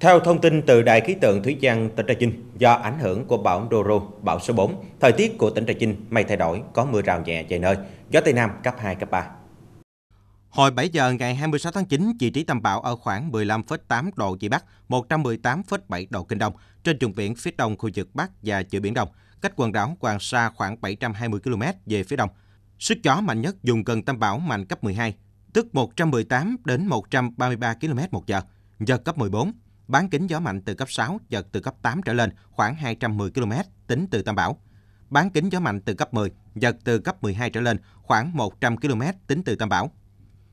Theo thông tin từ Đài khí tượng Thủy văn tỉnh Trà Vinh, do ảnh hưởng của bão Doro, bão số 4, thời tiết của tỉnh Trà Vinh mây thay đổi, có mưa rào nhẹ vài nơi, gió Tây Nam cấp 2, cấp 3. Hồi 7 giờ ngày 26 tháng 9, vị trí tâm bão ở khoảng 15,8 độ Vĩ Bắc, 118,7 độ Kinh Đông, trên vùng biển phía đông khu vực Bắc và giữa Biển Đông, cách quần đảo Hoàng Sa khoảng 720 km về phía đông. Sức gió mạnh nhất dùng gần tâm bão mạnh cấp 12, tức 118 đến 133 km một giờ, giật cấp 14 bán kính gió mạnh từ cấp 6, giật từ cấp 8 trở lên, khoảng 210 km tính từ tâm bão. Bán kính gió mạnh từ cấp 10, giật từ cấp 12 trở lên, khoảng 100 km tính từ tâm bão.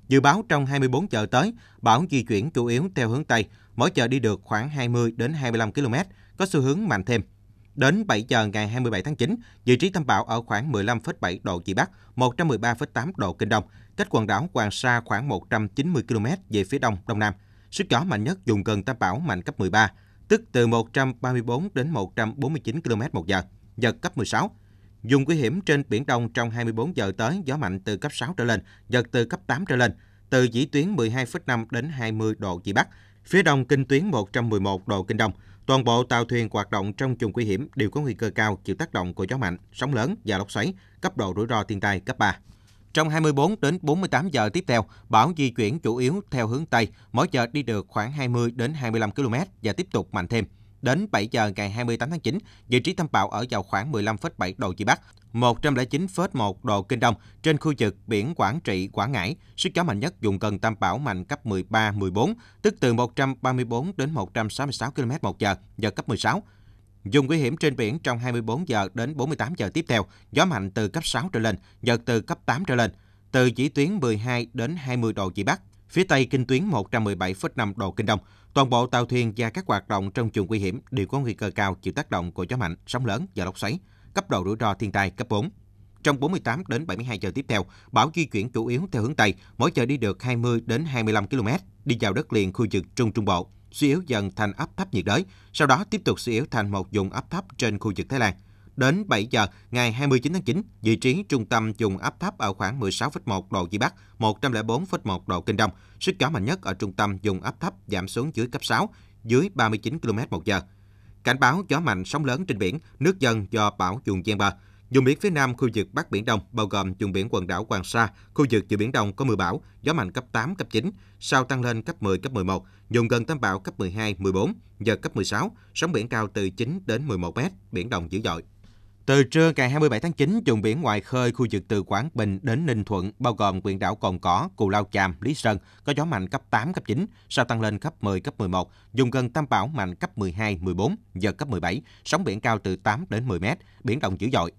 Dự báo trong 24 giờ tới, bão di chuyển chủ yếu theo hướng Tây, mỗi giờ đi được khoảng 20 đến 25 km, có xu hướng mạnh thêm. Đến 7 giờ ngày 27 tháng 9, vị trí tâm bão ở khoảng 15,7 độ Vĩ Bắc, 113,8 độ Kinh Đông, cách quần đảo Hoàng Sa khoảng 190 km về phía đông Đông Nam – Sức gió mạnh nhất dùng gần tâm bão mạnh cấp 13, tức từ 134 đến 149 km một giờ, giật cấp 16. Dùng nguy hiểm trên Biển Đông trong 24 giờ tới gió mạnh từ cấp 6 trở lên, giật từ cấp 8 trở lên, từ vĩ tuyến 12,5 đến 20 độ Vĩ Bắc, phía đông kinh tuyến 111 độ Kinh Đông. Toàn bộ tàu thuyền hoạt động trong vùng nguy hiểm đều có nguy cơ cao chịu tác động của gió mạnh, sóng lớn và lốc xoáy, cấp độ rủi ro thiên tai cấp 3. Trong 24 đến 48 giờ tiếp theo, bão di chuyển chủ yếu theo hướng Tây, mỗi giờ đi được khoảng 20 đến 25 km và tiếp tục mạnh thêm. Đến 7 giờ ngày 28 tháng 9, vị trí tâm bão ở vào khoảng 15,7 độ Vĩ Bắc, 109,1 độ Kinh Đông trên khu vực biển Quảng Trị, Quảng Ngãi. Sức gió mạnh nhất vùng gần tâm bão mạnh cấp 13, 14, tức từ 134 đến 166 km một giờ giật cấp 16. Dùng nguy hiểm trên biển trong 24 giờ đến 48 giờ tiếp theo, gió mạnh từ cấp 6 trở lên, giật từ cấp 8 trở lên, từ chỉ tuyến 12 đến 20 độ Vĩ Bắc, phía Tây kinh tuyến 117,5 độ Kinh Đông. Toàn bộ tàu thuyền và các hoạt động trong vùng nguy hiểm đều có nguy cơ cao chịu tác động của gió mạnh, sóng lớn và lốc xoáy, cấp độ rủi ro thiên tai cấp 4. Trong 48 đến 72 giờ tiếp theo, bão di chuyển chủ yếu theo hướng Tây, mỗi giờ đi được 20 đến 25 km, đi vào đất liền khu vực Trung Trung Bộ suy yếu dần thành áp thấp nhiệt đới, sau đó tiếp tục suy yếu thành một vùng áp thấp trên khu vực Thái Lan. Đến 7 giờ ngày 29 tháng 9, vị trí trung tâm vùng áp thấp ở khoảng 16,1 độ Vĩ Bắc, 104,1 độ Kinh Đông. Sức gió mạnh nhất ở trung tâm vùng áp thấp giảm xuống dưới cấp 6, dưới 39 km một giờ. Cảnh báo gió mạnh sóng lớn trên biển, nước dân do bão vùng ven bờ. Vùng biển phía nam khu vực Bắc Biển Đông bao gồm vùng biển quần đảo Hoàng Sa, khu vực giữa Biển Đông có mưa bão, gió mạnh cấp 8, cấp 9, sau tăng lên cấp 10, cấp 11, dùng gần tâm bão cấp 12, 14, giờ cấp 16, sóng biển cao từ 9 đến 11 mét, biển động dữ dội. Từ trưa ngày 27 tháng 9, vùng biển ngoài khơi khu vực từ Quảng Bình đến Ninh Thuận, bao gồm huyện đảo Cồn Cỏ, Cù Lao Chàm, Lý Sơn, có gió mạnh cấp 8, cấp 9, sau tăng lên cấp 10, cấp 11, dùng gần tâm bão mạnh cấp 12, 14, giờ cấp 17, sóng biển cao từ 8 đến 10 mét, biển động dữ dội.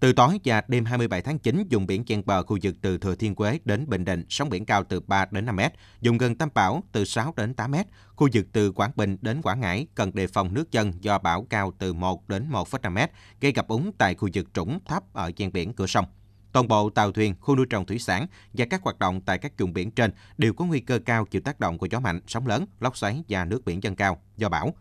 Từ tối và đêm 27 tháng 9, vùng biển ven bờ khu vực từ Thừa Thiên Huế đến Bình Định, sóng biển cao từ 3 đến 5 m, vùng gần tâm bão từ 6 đến 8 m, khu vực từ Quảng Bình đến Quảng Ngãi cần đề phòng nước dân do bão cao từ 1 đến 1,5 m, gây ngập úng tại khu vực trũng thấp ở ven biển cửa sông. Toàn bộ tàu thuyền, khu nuôi trồng thủy sản và các hoạt động tại các vùng biển trên đều có nguy cơ cao chịu tác động của gió mạnh, sóng lớn, lốc xoáy và nước biển dâng cao do bão.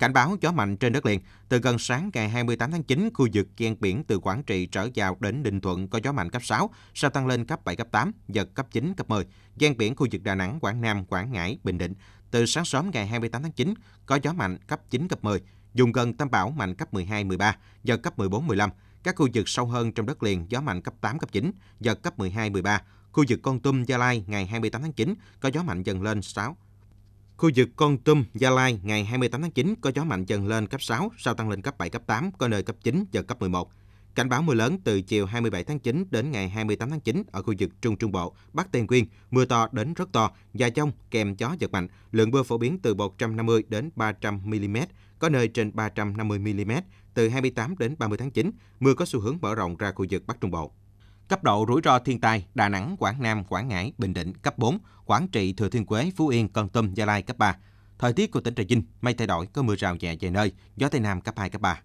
Cảnh báo gió mạnh trên đất liền, từ gần sáng ngày 28 tháng 9, khu vực ven biển từ Quảng Trị trở vào đến Bình Thuận có gió mạnh cấp 6, sau tăng lên cấp 7, cấp 8, giật cấp 9, cấp 10. Gian biển khu vực Đà Nẵng, Quảng Nam, Quảng Ngãi, Bình Định, từ sáng sớm ngày 28 tháng 9, có gió mạnh cấp 9, cấp 10. Dùng gần tâm bão mạnh cấp 12, 13, giật cấp 14, 15. Các khu vực sâu hơn trong đất liền gió mạnh cấp 8, cấp 9, giật cấp 12, 13. Khu vực Con Tum, Gia Lai ngày 28 tháng 9 có gió mạnh dần lên 6, Khu vực Con Tum, Gia Lai ngày 28 tháng 9 có gió mạnh dần lên cấp 6, sau tăng lên cấp 7, cấp 8, có nơi cấp 9, giật cấp 11. Cảnh báo mưa lớn từ chiều 27 tháng 9 đến ngày 28 tháng 9 ở khu vực Trung Trung Bộ, Bắc Tây Nguyên, mưa to đến rất to, và trong kèm gió giật mạnh, lượng mưa phổ biến từ 150 đến 300 mm, có nơi trên 350 mm, từ 28 đến 30 tháng 9, mưa có xu hướng mở rộng ra khu vực Bắc Trung Bộ. Cấp độ rủi ro thiên tai Đà Nẵng, Quảng Nam, Quảng Ngãi, Bình Định cấp 4, Quảng Trị, Thừa Thiên Huế, Phú Yên, Con Tum, Gia Lai cấp 3. Thời tiết của tỉnh Trà Vinh mây thay đổi có mưa rào nhẹ vài nơi, gió tây nam cấp 2 cấp 3.